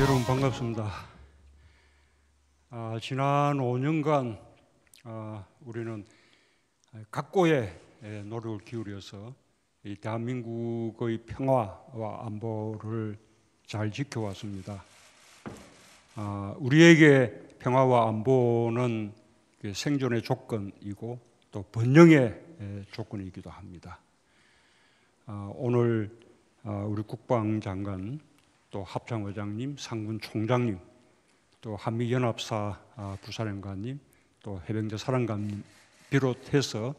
여러분 반갑습니다. 아, 지난 5년간 아, 우리는 각고의 예, 노력을 기울여서 대한민국의 평화와 안보를 잘 지켜왔습니다. 아, 우리에게 평화와 안보는 그 생존의 조건이고 또 번영의 예, 조건이기도 합니다. 아, 오늘 아, 우리 국방장관 또 합참의장님, 상군 총장님, 또 한미연합사 아, 부사령관님, 또 해병대 사령관님 비롯해서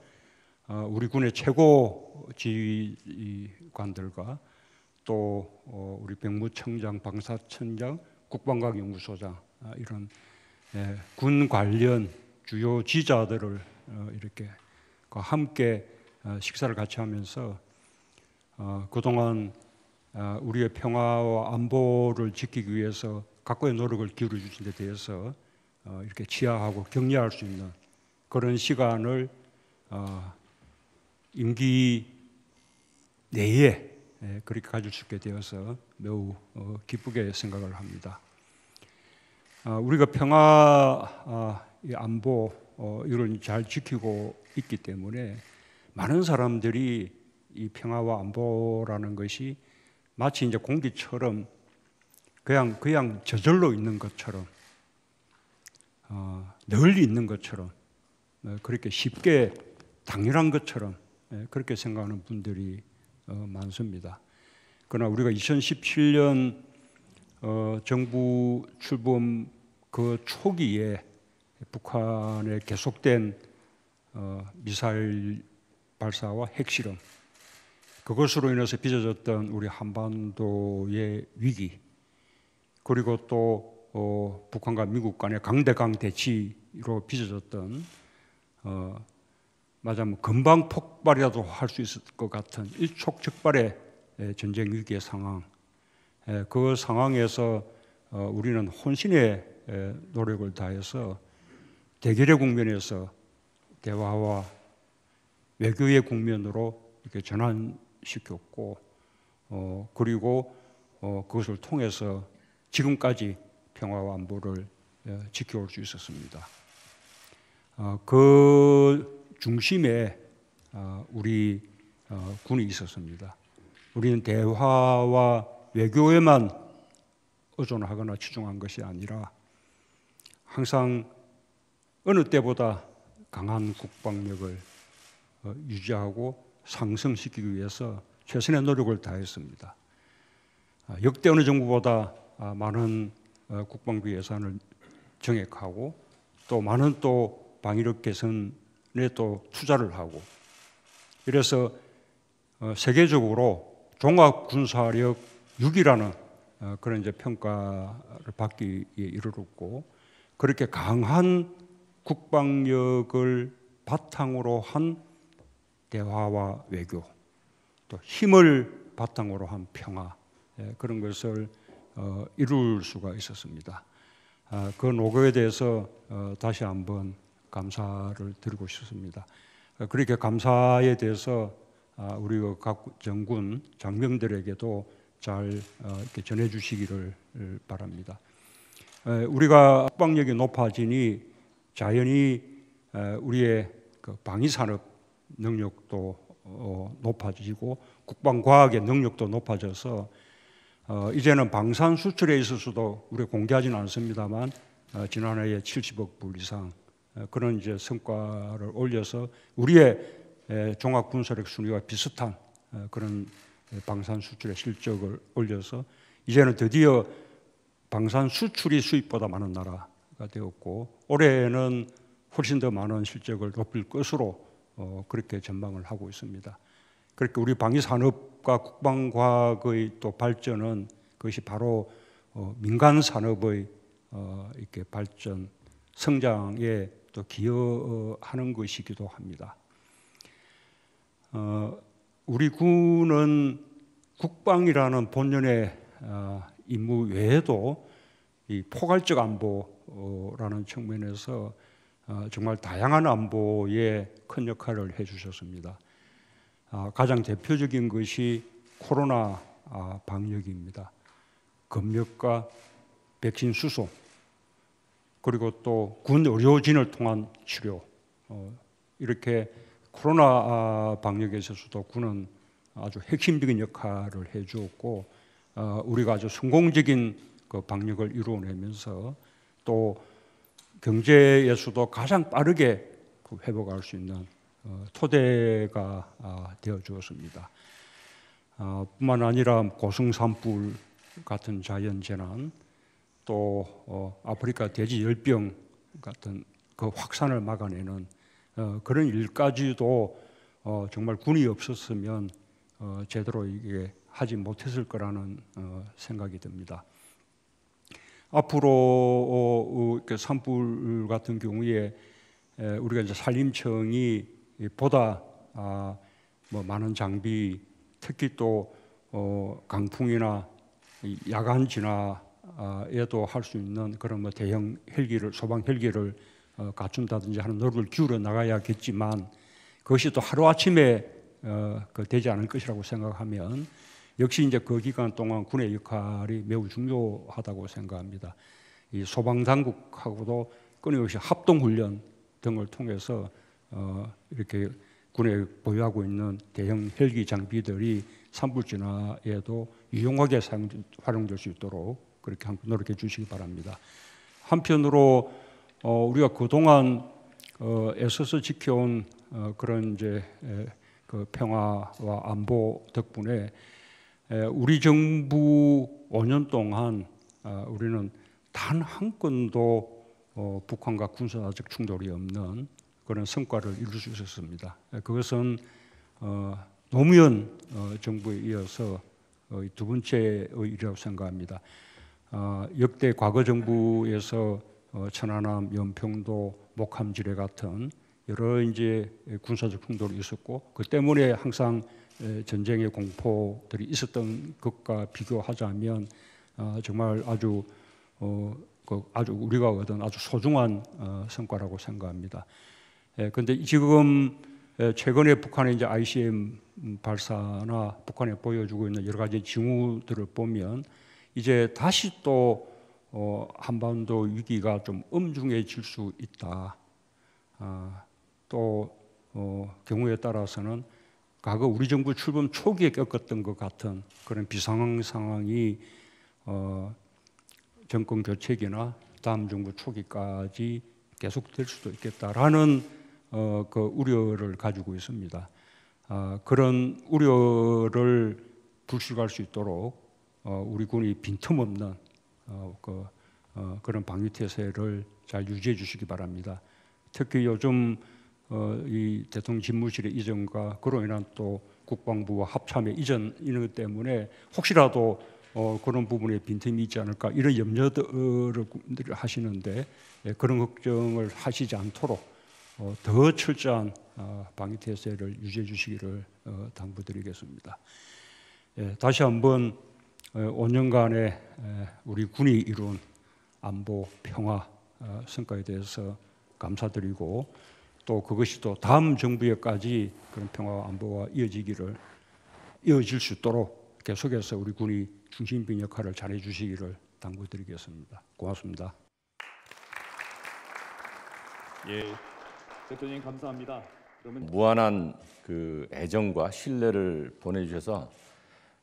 어, 우리 군의 최고 지휘관들과 또 어, 우리 병무청장, 방사청장, 국방과학연구소장 아, 이런 예, 군 관련 주요 지자들을 어, 이렇게 함께 식사를 같이 하면서 그동안 어, 우리의 평화와 안보를 지키기 위해서 각고의 노력을 기울여 주신 데 대해서 어, 이렇게 치하하고 격려할 수 있는 그런 시간을 어, 임기 내에 예, 그렇게 가질 수 있게 되어서 매우 기쁘게 생각을 합니다. 우리가 평화, 안보 이걸 잘 지키고 있기 때문에 많은 사람들이 이 평화와 안보라는 것이 마치 이제 공기처럼 그냥 그냥 저절로 있는 것처럼 어, 널리 있는 것처럼 어, 그렇게 쉽게 당연한 것처럼 예, 그렇게 생각하는 분들이 어, 많습니다. 그러나 우리가 2017년 어, 정부 출범 그 초기에 북한의 계속된 미사일 발사와 핵실험 그것으로 인해서 빚어졌던 우리 한반도의 위기 그리고 또 어, 북한과 미국 간의 강대강 대치로 빚어졌던 어, 맞아면 금방 폭발이라도 할 수 있을 것 같은 일촉즉발의 전쟁 위기의 상황 그 상황에서 어, 우리는 혼신의 노력을 다해서 대결의 국면에서 대화와 외교의 국면으로 이렇게 전환 시켰고 어, 그리고 어, 그것을 통해서 지금까지 평화와 안보를 예, 지켜올 수 있었습니다. 어, 그 중심에 어, 우리 어, 군이 있었습니다. 우리는 대화와 외교에만 의존하거나 치중한 것이 아니라 항상 어느 때보다 강한 국방력을 어, 유지하고 상승시키기 위해서 최선의 노력을 다했습니다. 아, 역대 어느 정부보다 아, 많은 어, 국방비 예산을 정액하고 또 많은 또 방위력 개선에 또 투자를 하고 이래서 어, 세계적으로 종합 군사력 6이라는 어, 그런 이제 평가를 받기에 이르렀고 그렇게 강한 국방력을 바탕으로 한 대화와 외교, 또 힘을 바탕으로 한 평화 예, 그런 것을 어, 이룰 수가 있었습니다. 아, 그 노고에 대해서 어, 다시 한번 감사를 드리고 싶습니다. 어, 그렇게 감사에 대해서 아, 우리 그 각 정군 장병들에게도 잘 이렇게 전해주시기를 바랍니다. 우리가 확방력이 높아지니 자연히 우리의 그 방위 산업 능력도 어, 높아지고 국방과학의 능력도 높아져서 어, 이제는 방산 수출에 있어서도 우리 공개하지는 않습니다만 어, 지난해에 70억 불 이상 어, 그런 이제 성과를 올려서 우리의 에, 종합 군사력 순위와 비슷한 어, 그런 방산 수출의 실적을 올려서 이제는 드디어 방산 수출이 수입보다 많은 나라가 되었고 올해는 훨씬 더 많은 실적을 높일 것으로 어, 그렇게 전망을 하고 있습니다. 그렇게 우리 방위 산업과 국방 과학의 또 발전은 그것이 바로 어, 민간 산업의 어, 이렇게 발전 성장에 또 기여하는 것이기도 합니다. 어, 우리 군은 국방이라는 본연의 아, 임무 외에도 이 포괄적 안보라는 측면에서 어, 정말 다양한 안보에 큰 역할을 해주셨습니다. 어, 가장 대표적인 것이 코로나 어, 방역입니다. 검역과 백신 수소 그리고 또 군 의료진을 통한 치료 이렇게 코로나 방역에 있어서도 군은 아주 핵심적인 역할을 해주었고 우리가 아주 성공적인 그 방역을 이루어내면서 또 경제에서도 가장 빠르게 그 회복할 수 있는 어, 토대가 아, 되어 주었습니다. 아, 뿐만 아니라 고승산불 같은 자연재난 또 어, 아프리카 돼지열병 같은 그 확산을 막아내는 어, 그런 일까지도 정말 군이 없었으면 제대로 이게 하지 못했을 거라는 생각이 듭니다. 앞으로 어, 어, 산불 같은 경우에 우리가 이제 산림청이 보다 아, 뭐 많은 장비, 특히 또 어, 강풍이나 야간 진화에도 할 수 있는 그런 뭐 대형 헬기를 소방 헬기를 갖춘다든지 하는 노력을 기울여 나가야겠지만 그것이 또 하루 아침에 그 되지 않을 것이라고 생각하면 역시 이제 그 기간 동안 군의 역할이 매우 중요하다고 생각합니다. 이 소방당국하고도 끊임없이 합동훈련 등을 통해서 어, 이렇게 군에 보유하고 있는 대형 헬기 장비들이 산불 진화에도 유용하게 사용, 활용될 수 있도록 그렇게 노력해 주시기 바랍니다. 한편으로 어, 우리가 그동안 어, 애써서 지켜온 어, 그런 이제 그 평화와 안보 덕분에 우리 정부 5년 동안 아, 우리는 단 한 건도 어, 북한과 군사적 충돌이 없는 그런 성과를 이룰 수 있었습니다. 그것은 어, 노무현 어, 정부에 이어서 두 번째의 일이라고 생각합니다. 아, 역대 과거 정부에서 천안함, 연평도, 목함지뢰 같은 여러 이제 군사적 충돌이 있었고 그 때문에 항상 전쟁의 공포들이 있었던 것과 비교하자면 아, 정말 아주 어, 그 아주 우리가 얻은 아주 소중한 어, 성과라고 생각합니다. 그런데 지금 최근에 북한의 이제 ICM 발사나 북한에 보여주고 있는 여러 가지 징후들을 보면 이제 다시 또 어, 한반도 위기가 좀 엄중해질 수 있다. 아, 또 경우에 따라서는 과거 우리 정부 출범 초기에 겪었던 것 같은 그런 비상황 상황이 어, 정권 교체기나 다음 정부 초기까지 계속될 수도 있겠다라는 어, 그 우려를 가지고 있습니다. 어, 그런 우려를 불식할 수 있도록 어, 우리 군이 빈틈없는 어, 그, 어, 그, 그, 런 방위 태세를 잘 유지해 주시기 바랍니다. 특히 요즘 어, 이 대통령 집무실의 이전과 그로 인한 또 국방부와 합참의 이전 이런 것 때문에 혹시라도 어, 그런 부분에 빈틈이 있지 않을까 이런 염려들을 하시는데 예, 그런 걱정을 하시지 않도록 어, 더 철저한 어, 방위 태세를 유지해 주시기를 어, 당부드리겠습니다. 예, 다시 한번 어, 5년간의 에, 우리 군이 이룬 안보 평화 어, 성과에 대해서 감사드리고 또 그것이 또 다음 정부에까지 그런 평화와 안보가 이어지기를 이어질 수 있도록 계속해서 우리 군이 중심빈 역할을 잘해 주시기를 당부드리겠습니다. 고맙습니다. 예, 대표님 감사합니다. 그러면... 무한한 그 애정과 신뢰를 보내주셔서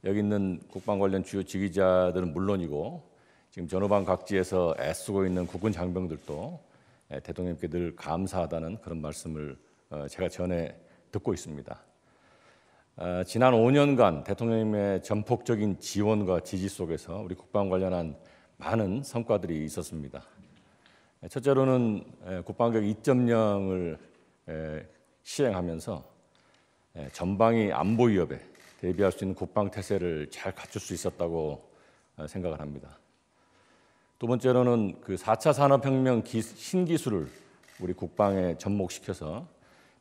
여기 있는 국방 관련 주요 지휘자들은 물론이고 지금 전후방 각지에서 애쓰고 있는 국군 장병들도 예, 대통령께 늘 감사하다는 그런 말씀을 어, 제가 전에 듣고 있습니다. 아, 지난 5년간 대통령님의 전폭적인 지원과 지지 속에서 우리 국방 관련한 많은 성과들이 있었습니다. 예, 첫째로는 예, 국방격 2.0을 시행하면서 전방위 안보 위협에 대비할 수 있는 국방 태세를 잘 갖출 수 있었다고 어, 생각을 합니다. 두 번째로는 그 4차 산업혁명 기, 신기술을 우리 국방에 접목시켜서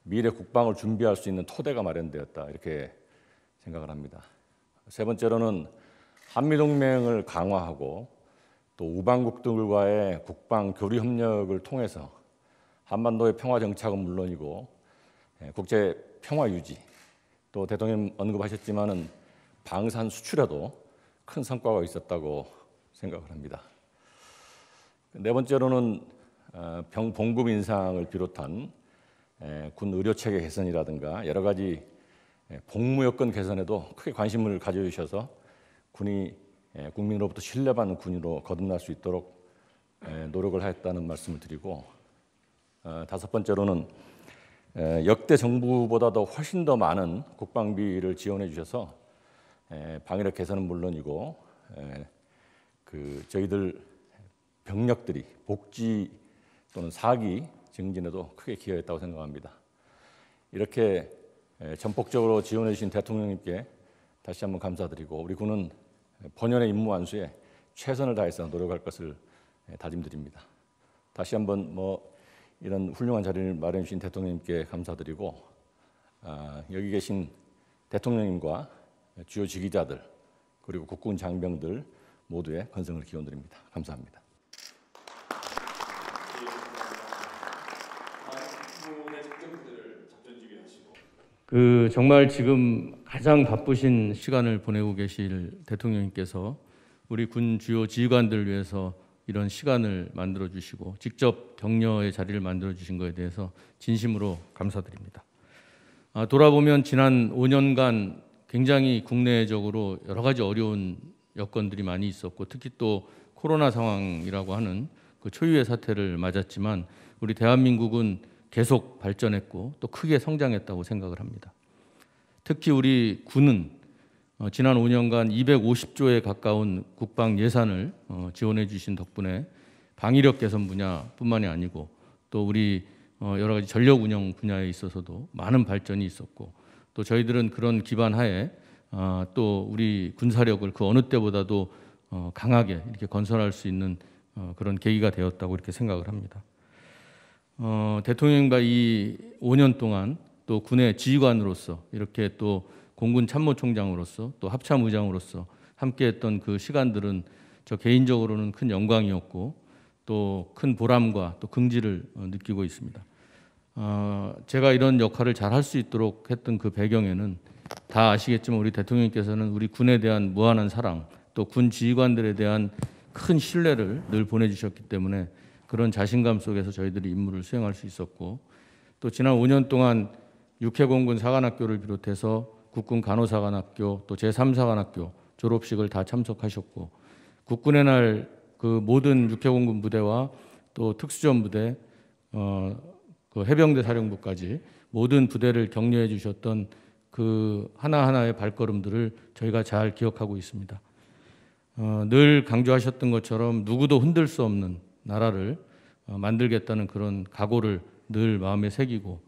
미래 국방을 준비할 수 있는 토대가 마련되었다 이렇게 생각을 합니다. 세 번째로는 한미 동맹을 강화하고 또 우방국 들과의 국방 교류 협력을 통해서 한반도의 평화 정착은 물론이고 예, 국제 평화 유지 또 대통령 언급하셨지만은 방산 수출에도 큰 성과가 있었다고 생각을 합니다. 네 번째로는 어, 병 봉급 인상을 비롯한 군 의료 체계 개선이라든가 여러 가지 복무 여건 개선에도 크게 관심을 가져주셔서 군이 국민으로부터 신뢰받는 군으로 거듭날 수 있도록 노력을 하였다는 말씀을 드리고 어, 다섯 번째로는 역대 정부보다도 훨씬 더 많은 국방비를 지원해 주셔서 방위력 개선은 물론이고 그 저희들 병력들이 복지 또는 사기 증진에도 크게 기여했다고 생각합니다. 이렇게 전폭적으로 지원해 주신 대통령님께 다시 한번 감사드리고 우리 군은 본연의 임무 완수에 최선을 다해서 노력할 것을 다짐드립니다. 다시 한번 뭐 이런 훌륭한 자리를 마련해 주신 대통령님께 감사드리고 아, 여기 계신 대통령님과 주요 지휘자들 그리고 국군 장병들 모두의 건승을 기원드립니다. 감사합니다. 그 정말 지금 가장 바쁘신 시간을 보내고 계실 대통령님께서 우리 군 주요 지휘관들 위해서 이런 시간을 만들어 주시고 직접 격려의 자리를 만들어 주신 것에 대해서 진심으로 감사드립니다. 아, 돌아보면 지난 5년간 굉장히 국내적으로 여러 가지 어려운 여건들이 많이 있었고 특히 또 코로나 상황이라고 하는 그 초유의 사태를 맞았지만 우리 대한민국은 계속 발전했고 또 크게 성장했다고 생각을 합니다. 특히 우리 군은 어, 지난 5년간 250조에 가까운 국방 예산을 어, 지원해 주신 덕분에 방위력 개선 분야뿐만이 아니고 또 우리 어, 여러 가지 전력 운영 분야에 있어서도 많은 발전이 있었고 또 저희들은 그런 기반 하에 아, 또 우리 군사력을 그 어느 때보다도 강하게 이렇게 건설할 수 있는 그런 계기가 되었다고 이렇게 생각을 합니다. 어, 대통령과 이 5년 동안 또 군의 지휘관으로서 이렇게 또 공군 참모총장으로서 또 합참의장으로서 함께했던 그 시간들은 저 개인적으로는 큰 영광이었고 또 큰 보람과 또 긍지를 어, 느끼고 있습니다. 어, 제가 이런 역할을 잘 할 수 있도록 했던 그 배경에는 다 아시겠지만 우리 대통령께서는 우리 군에 대한 무한한 사랑 또 군 지휘관들에 대한 큰 신뢰를 늘 보내주셨기 때문에 그런 자신감 속에서 저희들이 임무를 수행할 수 있었고 또 지난 5년 동안 육해공군 사관학교를 비롯해서 국군 간호사관학교 또 제3사관학교 졸업식을 다 참석하셨고 국군의 날그 모든 육해공군 부대와 또 특수전 부대 어, 그 해병대 사령부까지 모든 부대를 격려해 주셨던 그 하나하나의 발걸음들을 저희가 잘 기억하고 있습니다. 어, 늘 강조하셨던 것처럼 누구도 흔들 수 없는 나라를 어, 만들겠다는 그런 각오를 늘 마음에 새기고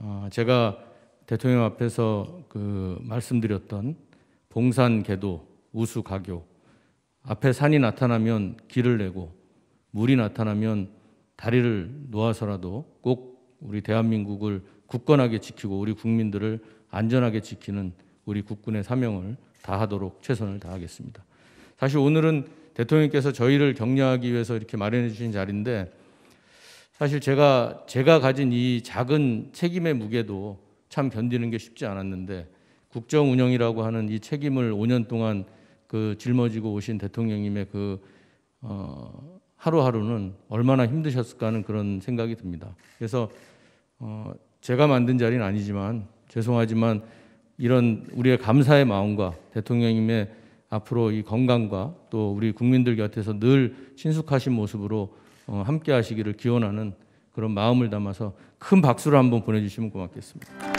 어, 제가 대통령 앞에서 그 말씀드렸던 봉산 개도 우수 가교 앞에 산이 나타나면 길을 내고 물이 나타나면 다리를 놓아서라도 꼭 우리 대한민국을 굳건하게 지키고 우리 국민들을 안전하게 지키는 우리 국군의 사명을 다하도록 최선을 다하겠습니다. 사실 오늘은 대통령께서 저희를 격려하기 위해서 이렇게 마련해 주신 자리인데 사실 제가 제가 가진 이 작은 책임의 무게도 참 견디는 게 쉽지 않았는데 국정 운영이라고 하는 이 책임을 5년 동안 그 짊어지고 오신 대통령님의 그 어, 하루하루는 얼마나 힘드셨을까 하는 그런 생각이 듭니다. 그래서 어, 제가 만든 자리는 아니지만 죄송하지만 이런 우리의 감사의 마음과 대통령님의 앞으로 이 건강과 또 우리 국민들 곁에서 늘 친숙하신 모습으로 어, 함께 하시기를 기원하는 그런 마음을 담아서 큰 박수를 한번 보내주시면 고맙겠습니다.